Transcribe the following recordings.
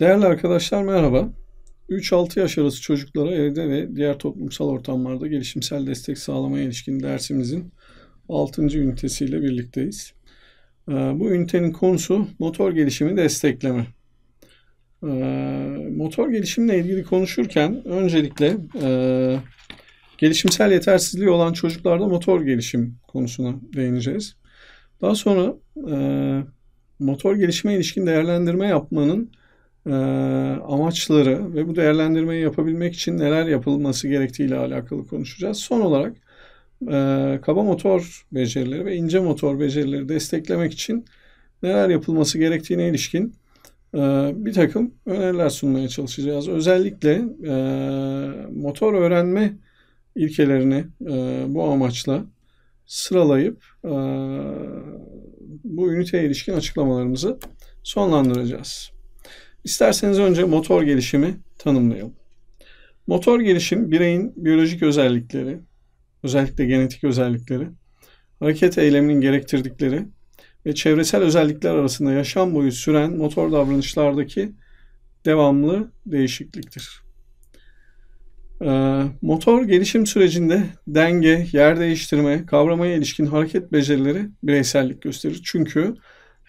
Değerli arkadaşlar merhaba. 3-6 yaş arası çocuklara evde ve diğer toplumsal ortamlarda gelişimsel destek sağlamaya ilişkin dersimizin 6. ünitesiyle birlikteyiz. Ee, bu ünitenin konusu motor gelişimi destekleme. Ee, motor gelişimle ilgili konuşurken öncelikle e, gelişimsel yetersizliği olan çocuklarda motor gelişim konusuna değineceğiz. Daha sonra e, motor gelişime ilişkin değerlendirme yapmanın e, amaçları ve bu değerlendirmeyi yapabilmek için neler yapılması gerektiği ile alakalı konuşacağız. Son olarak e, kaba motor becerileri ve ince motor becerileri desteklemek için neler yapılması gerektiğine ilişkin e, bir takım öneriler sunmaya çalışacağız. Özellikle e, motor öğrenme ilkelerini e, bu amaçla sıralayıp e, bu üniteye ilişkin açıklamalarımızı sonlandıracağız. İsterseniz önce motor gelişimi tanımlayalım. Motor gelişim bireyin biyolojik özellikleri, özellikle genetik özellikleri, hareket eyleminin gerektirdikleri ve çevresel özellikler arasında yaşam boyu süren motor davranışlardaki devamlı değişikliktir. Ee, motor gelişim sürecinde denge, yer değiştirme, kavramaya ilişkin hareket becerileri bireysellik gösterir. Çünkü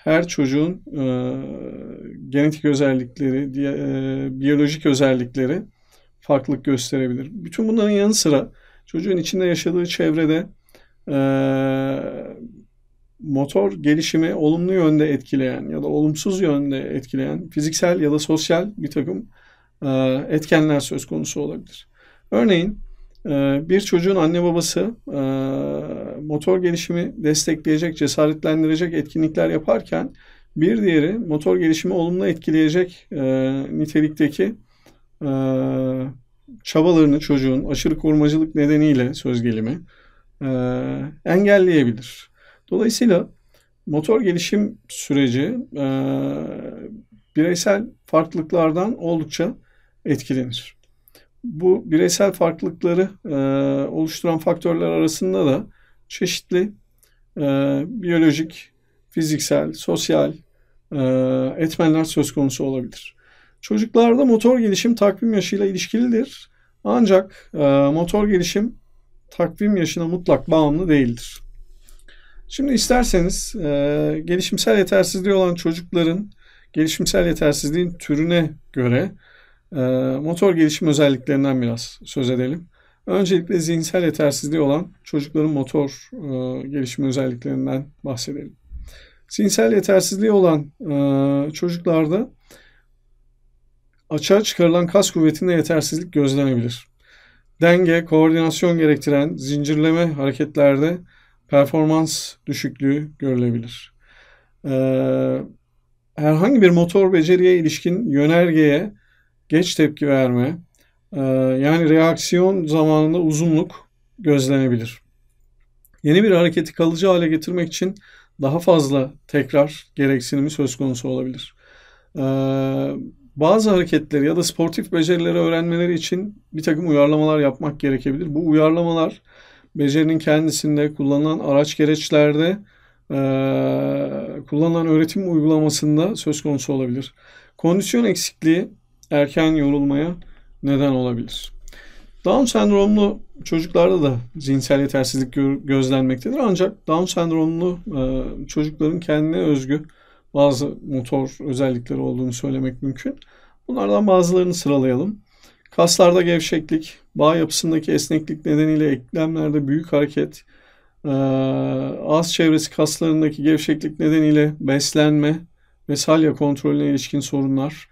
her çocuğun e, genetik özellikleri, diye, e, biyolojik özellikleri farklılık gösterebilir. Bütün bunların yanı sıra çocuğun içinde yaşadığı çevrede e, motor gelişimi olumlu yönde etkileyen ya da olumsuz yönde etkileyen fiziksel ya da sosyal bir takım e, etkenler söz konusu olabilir. Örneğin e, bir çocuğun anne babası e, motor gelişimi destekleyecek, cesaretlendirecek etkinlikler yaparken bir diğeri motor gelişimi olumlu etkileyecek e, nitelikteki e, çabalarını çocuğun aşırı korumacılık nedeniyle söz gelimi e, engelleyebilir. Dolayısıyla motor gelişim süreci e, bireysel farklılıklardan oldukça etkilenir. Bu bireysel farklılıkları e, oluşturan faktörler arasında da çeşitli e, biyolojik, fiziksel, sosyal e, etmenler söz konusu olabilir. Çocuklarda motor gelişim takvim yaşıyla ilişkilidir. Ancak e, motor gelişim takvim yaşına mutlak bağımlı değildir. Şimdi isterseniz e, gelişimsel yetersizliği olan çocukların gelişimsel yetersizliğin türüne göre e, motor gelişim özelliklerinden biraz söz edelim. Öncelikle zihinsel yetersizliği olan çocukların motor e, gelişimi özelliklerinden bahsedelim. Zihinsel yetersizliği olan e, çocuklarda açığa çıkarılan kas kuvvetinde yetersizlik gözlenebilir. Denge, koordinasyon gerektiren zincirleme hareketlerde performans düşüklüğü görülebilir. Ee, herhangi bir motor beceriye ilişkin yönergeye geç tepki verme, ee, yani reaksiyon zamanında uzunluk gözlenebilir. Yeni bir hareketi kalıcı hale getirmek için daha fazla tekrar gereksinimi söz konusu olabilir. Ee, bazı hareketleri ya da sportif becerileri öğrenmeleri için bir takım uyarlamalar yapmak gerekebilir. Bu uyarlamalar becerinin kendisinde kullanılan araç gereçlerde ee, kullanılan öğretim uygulamasında söz konusu olabilir. Kondisyon eksikliği erken yorulmaya neden olabilir. Down sendromlu çocuklarda da cinsel yetersizlik gözlenmektedir. Ancak Down sendromlu e, çocukların kendine özgü bazı motor özellikleri olduğunu söylemek mümkün. Bunlardan bazılarını sıralayalım. Kaslarda gevşeklik, bağ yapısındaki esneklik nedeniyle eklemlerde büyük hareket, e, ağız çevresi kaslarındaki gevşeklik nedeniyle beslenme ve salya kontrolüne ilişkin sorunlar,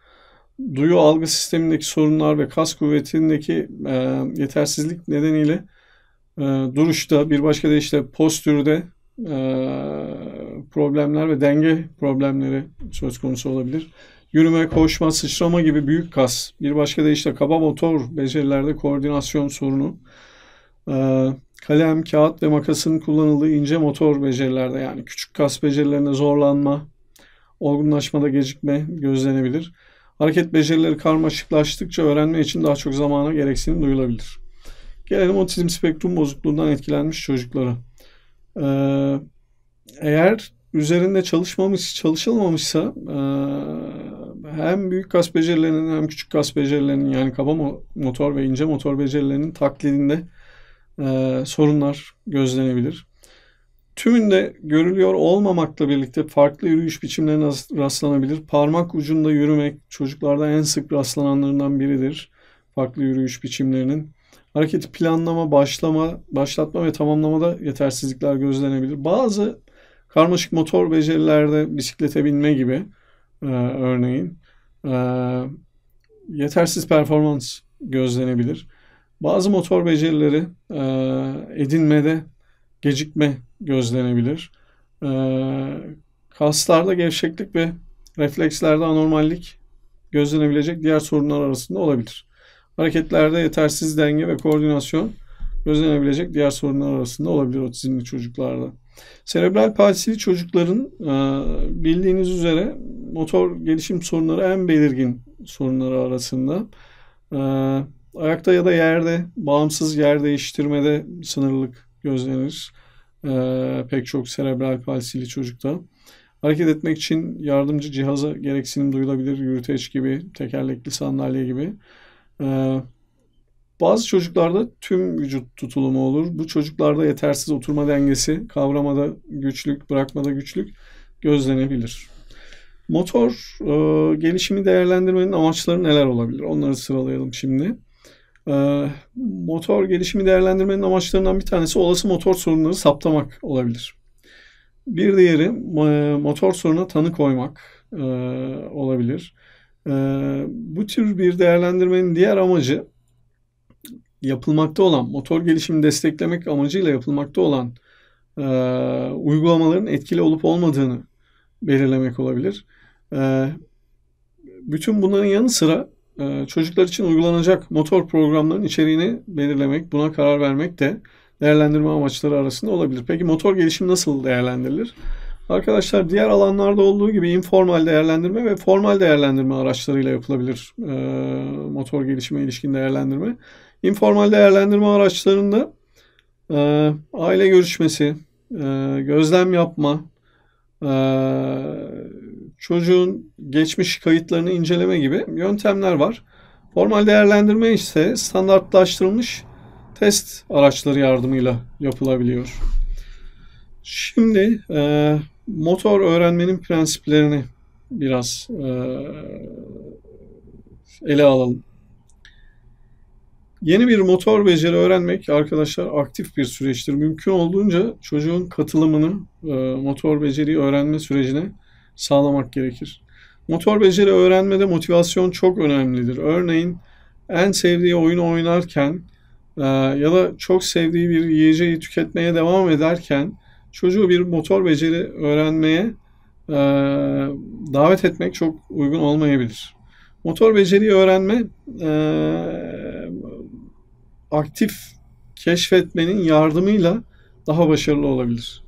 duyu algı sistemindeki sorunlar ve kas kuvvetindeki e, yetersizlik nedeniyle e, duruşta bir başka de işte postürde e, problemler ve denge problemleri söz konusu olabilir. Yürüme, koşma, sıçrama gibi büyük kas. Bir başka de işte kaba motor becerilerde koordinasyon sorunu. E, kalem, kağıt ve makasın kullanıldığı ince motor becerilerde yani küçük kas becerilerinde zorlanma, olgunlaşmada gecikme gözlenebilir. Hareket becerileri karmaşıklaştıkça öğrenme için daha çok zamana gereksinim duyulabilir. Gelelim otizm spektrum bozukluğundan etkilenmiş çocuklara. Ee, eğer üzerinde çalışmamış, çalışılmamışsa e, hem büyük kas becerilerinin hem küçük kas becerilerinin yani kaba motor ve ince motor becerilerinin taklidinde e, sorunlar gözlenebilir. Tümünde görülüyor olmamakla birlikte farklı yürüyüş biçimlerine rastlanabilir. Parmak ucunda yürümek çocuklarda en sık rastlananlarından biridir. Farklı yürüyüş biçimlerinin. Hareketi planlama, başlama, başlatma ve tamamlamada yetersizlikler gözlenebilir. Bazı karmaşık motor becerilerde bisiklete binme gibi e, örneğin e, yetersiz performans gözlenebilir. Bazı motor becerileri e, edinmede gecikme gözlenebilir. Ee, kaslarda gevşeklik ve reflekslerde anormallik gözlenebilecek diğer sorunlar arasında olabilir. Hareketlerde yetersiz denge ve koordinasyon gözlenebilecek diğer sorunlar arasında olabilir otizmli çocuklarda. Serebral palsili çocukların e, bildiğiniz üzere motor gelişim sorunları en belirgin sorunları arasında. E, ayakta ya da yerde, bağımsız yer değiştirmede sınırlılık gözlenir e, pek çok serebral palsili çocukta. Hareket etmek için yardımcı cihaza gereksinim duyulabilir. Yürüteç gibi, tekerlekli sandalye gibi. E, bazı çocuklarda tüm vücut tutulumu olur. Bu çocuklarda yetersiz oturma dengesi, kavramada güçlük, bırakmada güçlük gözlenebilir. Motor e, gelişimi değerlendirmenin amaçları neler olabilir? Onları sıralayalım şimdi. Ee, motor gelişimi değerlendirmenin amaçlarından bir tanesi olası motor sorunları saptamak olabilir. Bir diğeri motor soruna tanı koymak e, olabilir. Ee, bu tür bir değerlendirmenin diğer amacı yapılmakta olan, motor gelişimi desteklemek amacıyla yapılmakta olan e, uygulamaların etkili olup olmadığını belirlemek olabilir. Ee, bütün bunların yanı sıra ee, çocuklar için uygulanacak motor programların içeriğini belirlemek, buna karar vermek de değerlendirme amaçları arasında olabilir. Peki motor gelişim nasıl değerlendirilir? Arkadaşlar diğer alanlarda olduğu gibi informal değerlendirme ve formal değerlendirme araçlarıyla yapılabilir e, motor gelişime ilişkin değerlendirme. Informal değerlendirme araçlarında e, aile görüşmesi, e, gözlem yapma, e, çocuğun geçmiş kayıtlarını inceleme gibi yöntemler var. Formal değerlendirme ise standartlaştırılmış test araçları yardımıyla yapılabiliyor. Şimdi e, motor öğrenmenin prensiplerini biraz e, ele alalım. Yeni bir motor beceri öğrenmek arkadaşlar aktif bir süreçtir. Mümkün olduğunca çocuğun katılımını e, motor beceri öğrenme sürecine sağlamak gerekir. Motor beceri öğrenmede motivasyon çok önemlidir. Örneğin en sevdiği oyunu oynarken e, ya da çok sevdiği bir yiyeceği tüketmeye devam ederken çocuğu bir motor beceri öğrenmeye e, davet etmek çok uygun olmayabilir. Motor beceriyi öğrenme e, aktif keşfetmenin yardımıyla daha başarılı olabilir.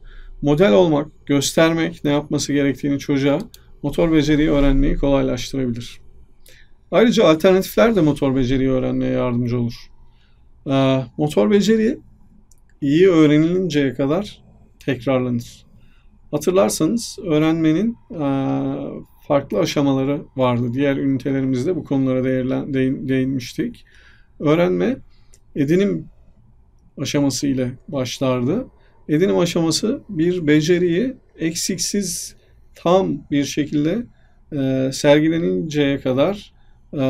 Model olmak, göstermek ne yapması gerektiğini çocuğa motor beceriyi öğrenmeyi kolaylaştırabilir. Ayrıca alternatifler de motor beceriyi öğrenmeye yardımcı olur. Ee, motor beceri iyi öğrenilinceye kadar tekrarlanır. Hatırlarsanız öğrenmenin e, farklı aşamaları vardı. Diğer ünitelerimizde bu konulara değerlen, değin, değinmiştik. Öğrenme edinim aşaması ile başlardı. Edinim aşaması bir beceriyi eksiksiz tam bir şekilde e, sergileninceye kadar e,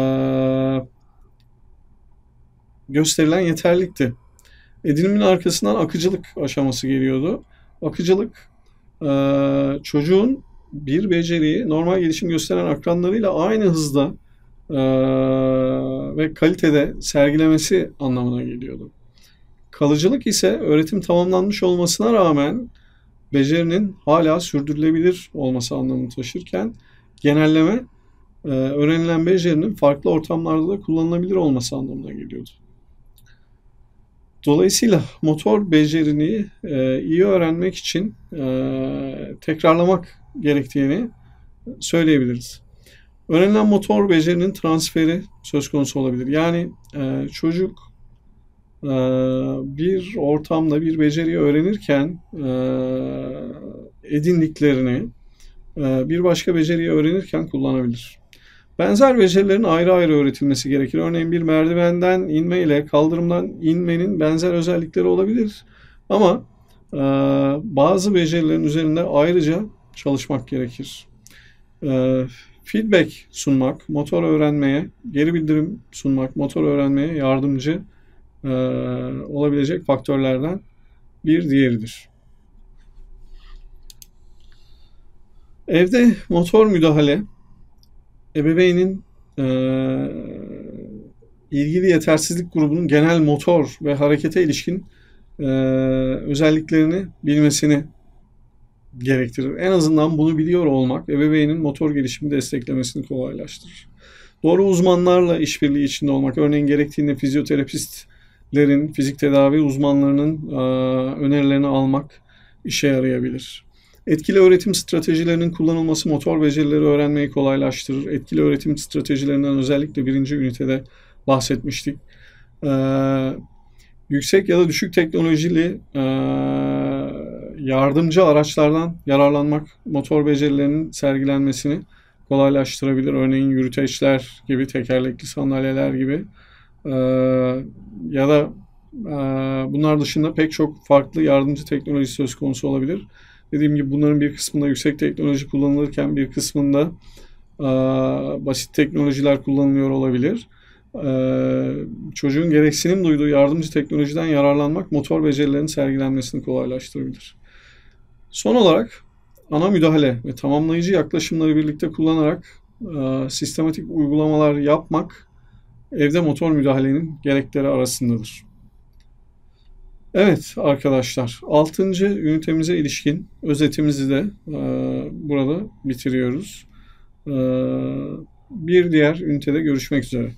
gösterilen yeterlikti. Edinimin arkasından akıcılık aşaması geliyordu. Akıcılık e, çocuğun bir beceriyi normal gelişim gösteren akranlarıyla aynı hızda e, ve kalitede sergilemesi anlamına geliyordu. Kalıcılık ise öğretim tamamlanmış olmasına rağmen becerinin hala sürdürülebilir olması anlamını taşırken genelleme e, öğrenilen becerinin farklı ortamlarda da kullanılabilir olması anlamına geliyordu. Dolayısıyla motor becerini e, iyi öğrenmek için e, tekrarlamak gerektiğini söyleyebiliriz. Öğrenilen motor becerinin transferi söz konusu olabilir. Yani çocuk ee, bir ortamda bir beceriyi öğrenirken e, edindiklerini e, bir başka beceriyi öğrenirken kullanabilir. Benzer becerilerin ayrı ayrı öğretilmesi gerekir. Örneğin bir merdivenden inme ile kaldırımdan inmenin benzer özellikleri olabilir. Ama e, bazı becerilerin üzerinde ayrıca çalışmak gerekir. E, feedback sunmak, motor öğrenmeye, geri bildirim sunmak, motor öğrenmeye yardımcı e, olabilecek faktörlerden bir diğeridir. Evde motor müdahale ebeveynin e, ilgili yetersizlik grubunun genel motor ve harekete ilişkin e, özelliklerini bilmesini gerektirir. En azından bunu biliyor olmak ebeveynin motor gelişimi desteklemesini kolaylaştırır. Doğru uzmanlarla işbirliği içinde olmak, örneğin gerektiğinde fizyoterapist lerin, fizik tedavi uzmanlarının e, önerilerini almak işe yarayabilir. Etkili öğretim stratejilerinin kullanılması motor becerileri öğrenmeyi kolaylaştırır. Etkili öğretim stratejilerinden özellikle birinci ünitede bahsetmiştik. Ee, yüksek ya da düşük teknolojili e, yardımcı araçlardan yararlanmak motor becerilerinin sergilenmesini kolaylaştırabilir. Örneğin yürüteçler gibi, tekerlekli sandalyeler gibi ee, ya da e, bunlar dışında pek çok farklı yardımcı teknoloji söz konusu olabilir. Dediğim gibi bunların bir kısmında yüksek teknoloji kullanılırken bir kısmında e, basit teknolojiler kullanılıyor olabilir. Ee, çocuğun gereksinim duyduğu yardımcı teknolojiden yararlanmak motor becerilerinin sergilenmesini kolaylaştırabilir. Son olarak ana müdahale ve tamamlayıcı yaklaşımları birlikte kullanarak e, sistematik uygulamalar yapmak evde motor müdahalenin gerekleri arasındadır. Evet arkadaşlar 6. ünitemize ilişkin özetimizi de e, burada bitiriyoruz. E, bir diğer ünitede görüşmek üzere.